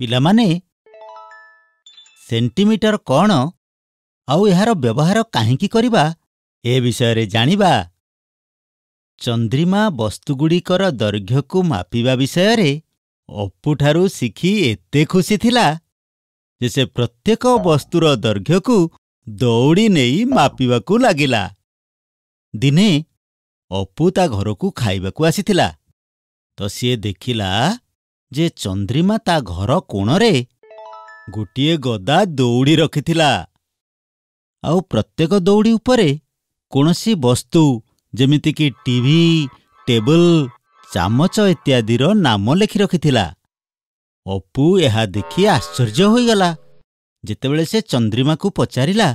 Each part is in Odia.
ପିଲାମାନେ ସେଣ୍ଟିମିଟର କ'ଣ ଆଉ ଏହାର ବ୍ୟବହାର କାହିଁକି କରିବା ଏ ବିଷୟରେ ଜାଣିବା ଚନ୍ଦ୍ରିମା ବସ୍ତୁଗୁଡ଼ିକର ଦୈର୍ଘ୍ୟକୁ ମାପିବା ବିଷୟରେ ଅପୁଠାରୁ ଶିଖି ଏତେ ଖୁସି ଥିଲା ଯେ ସେ ପ୍ରତ୍ୟେକ ବସ୍ତୁର ଦୈର୍ଘ୍ୟକୁ ଦୌଡ଼ି ନେଇ ମାପିବାକୁ ଲାଗିଲା ଦିନେ ଅପୁ ତା ଘରକୁ ଖାଇବାକୁ ଆସିଥିଲା ତ ସିଏ ଦେଖିଲା ଯେ ଚନ୍ଦ୍ରିମା ତା ଘର କୋଣରେ ଗୋଟିଏ ଗଦା ଦୌଡ଼ି ରଖିଥିଲା ଆଉ ପ୍ରତ୍ୟେକ ଦୌଡ଼ି ଉପରେ କୌଣସି ବସ୍ତୁ ଯେମିତିକି ଟିଭି ଟେବୁଲ ଚାମଚ ଇତ୍ୟାଦିର ନାମ ଲେଖି ରଖିଥିଲା ଅପୁ ଏହା ଦେଖି ଆଶ୍ଚର୍ଯ୍ୟ ହୋଇଗଲା ଯେତେବେଳେ ସେ ଚନ୍ଦ୍ରିମାକୁ ପଚାରିଲା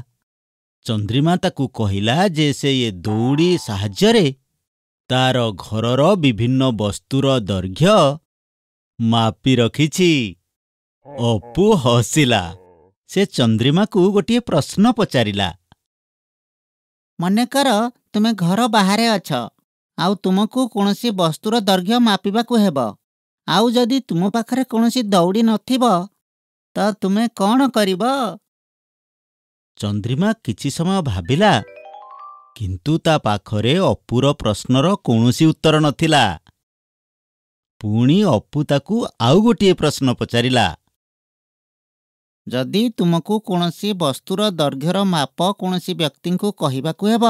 ଚନ୍ଦ୍ରିମା ତାକୁ କହିଲା ଯେ ସେ ଏ ଦୌଡ଼ି ସାହାଯ୍ୟରେ ତାର ଘରର ବିଭିନ୍ନ ବସ୍ତୁର ଦୈର୍ଘ୍ୟ ମାପି ରଖିଛି ଅପୁ ହସିଲା ସେ ଚନ୍ଦ୍ରିମାକୁ ଗୋଟିଏ ପ୍ରଶ୍ନ ପଚାରିଲା ମନେକର ତୁମେ ଘର ବାହାରେ ଅଛ ଆଉ ତୁମକୁ କୌଣସି ବସ୍ତୁର ଦୈର୍ଘ୍ୟ ମାପିବାକୁ ହେବ ଆଉ ଯଦି ତୁମ ପାଖରେ କୌଣସି ଦୌଡ଼ି ନଥିବ ତ ତୁମେ କ'ଣ କରିବ ଚନ୍ଦ୍ରିମା କିଛି ସମୟ ଭାବିଲା କିନ୍ତୁ ତା ପାଖରେ ଅପୁର ପ୍ରଶ୍ନର କୌଣସି ଉତ୍ତର ନଥିଲା ପୁଣି ଅପୁ ତାକୁ ଆଉ ଗୋଟିଏ ପ୍ରଶ୍ନ ପଚାରିଲା ଯଦି ତୁମକୁ କୌଣସି ବସ୍ତୁର ଦୈର୍ଘ୍ୟର ମାପ କୌଣସି ବ୍ୟକ୍ତିଙ୍କୁ କହିବାକୁ ହେବ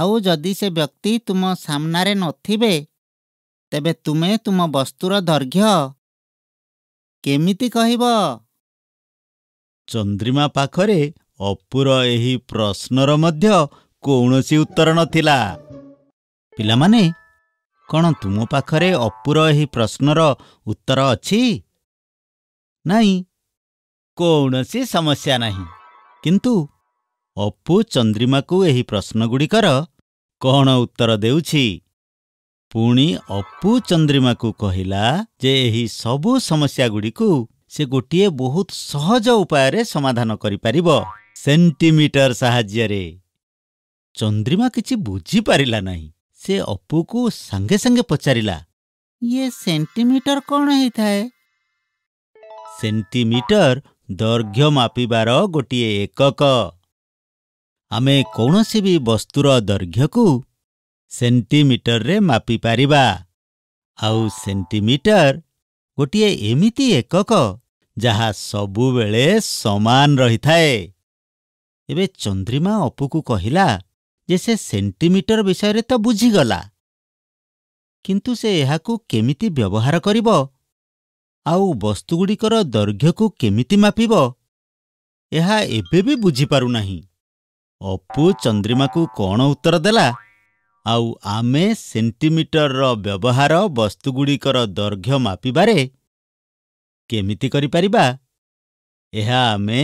ଆଉ ଯଦି ସେ ବ୍ୟକ୍ତି ତୁମ ସାମ୍ନାରେ ନଥିବେ ତେବେ ତୁମେ ତୁମ ବସ୍ତୁର ଦୈର୍ଘ୍ୟ କେମିତି କହିବ ଚନ୍ଦ୍ରିମା ପାଖରେ ଅପୁର ଏହି ପ୍ରଶ୍ନର ମଧ୍ୟ କୌଣସି ଉତ୍ତର ନଥିଲା ପିଲାମାନେ କ'ଣ ତୁମ ପାଖରେ ଅପୁର ଏହି ପ୍ରଶ୍ନର ଉତ୍ତର ଅଛି ନାହିଁ କୌଣସି ସମସ୍ୟା ନାହିଁ କିନ୍ତୁ ଅପୁ ଚନ୍ଦ୍ରିମାକୁ ଏହି ପ୍ରଶ୍ନଗୁଡ଼ିକର କ'ଣ ଉତ୍ତର ଦେଉଛି ପୁଣି ଅପୁ ଚନ୍ଦ୍ରିମାକୁ କହିଲା ଯେ ଏହି ସବୁ ସମସ୍ୟାଗୁଡ଼ିକୁ ସେ ଗୋଟିଏ ବହୁତ ସହଜ ଉପାୟରେ ସମାଧାନ କରିପାରିବ ସେଣ୍ଟିମିଟର ସାହାଯ୍ୟରେ ଚନ୍ଦ୍ରିମା କିଛି ବୁଝିପାରିଲା ନାହିଁ ସେ ଅପୁକୁ ସାଙ୍ଗେ ସାଙ୍ଗେ ପଚାରିଲା ଇଏ ସେଣ୍ଟିମିଟର କ'ଣ ହେଇଥାଏ ସେଣ୍ଟିମିଟର ଦୈର୍ଘ୍ୟ ମାପିବାର ଗୋଟିଏ ଏକକ ଆମେ କୌଣସି ବି ବସ୍ତୁର ଦୈର୍ଘ୍ୟକୁ ସେଣ୍ଟିମିଟରରେ ମାପିପାରିବା ଆଉ ସେଣ୍ଟିମିଟର ଗୋଟିଏ ଏମିତି ଏକକ ଯାହା ସବୁବେଳେ ସମାନ ରହିଥାଏ ଏବେ ଚନ୍ଦ୍ରିମା ଅପୁକୁ କହିଲା ଯେ ସେ ସେଣ୍ଟିମିଟର ବିଷୟରେ ତ ବୁଝିଗଲା କିନ୍ତୁ ସେ ଏହାକୁ କେମିତି ବ୍ୟବହାର କରିବ ଆଉ ବସ୍ତୁଗୁଡ଼ିକର ଦୈର୍ଘ୍ୟକୁ କେମିତି ମାପିବ ଏହା ଏବେ ବି ବୁଝିପାରୁନାହିଁ ଅପୁ ଚନ୍ଦ୍ରିମାକୁ କ'ଣ ଉତ୍ତର ଦେଲା ଆଉ ଆମେ ସେଣ୍ଟିମିଟରର ବ୍ୟବହାର ବସ୍ତୁଗୁଡ଼ିକର ଦୈର୍ଘ୍ୟ ମାପିବାରେ କେମିତି କରିପାରିବା ଏହା ଆମେ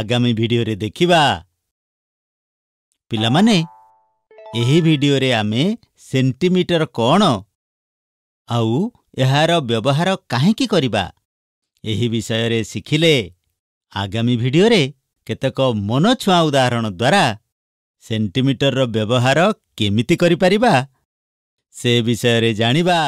ଆଗାମୀ ଭିଡ଼ିଓରେ ଦେଖିବା ପିଲାମାନେ ଏହି ଭିଡିଓରେ ଆମେ ସେଣ୍ଟିମିଟର କ'ଣ ଆଉ ଏହାର ବ୍ୟବହାର କାହିଁକି କରିବା ଏହି ବିଷୟରେ ଶିଖିଲେ ଆଗାମୀ ଭିଡିଓରେ କେତେକ ମନଛୁଆଁ ଉଦାହରଣ ଦ୍ୱାରା ସେଣ୍ଟିମିଟରର ବ୍ୟବହାର କେମିତି କରିପାରିବା ସେ ବିଷୟରେ ଜାଣିବା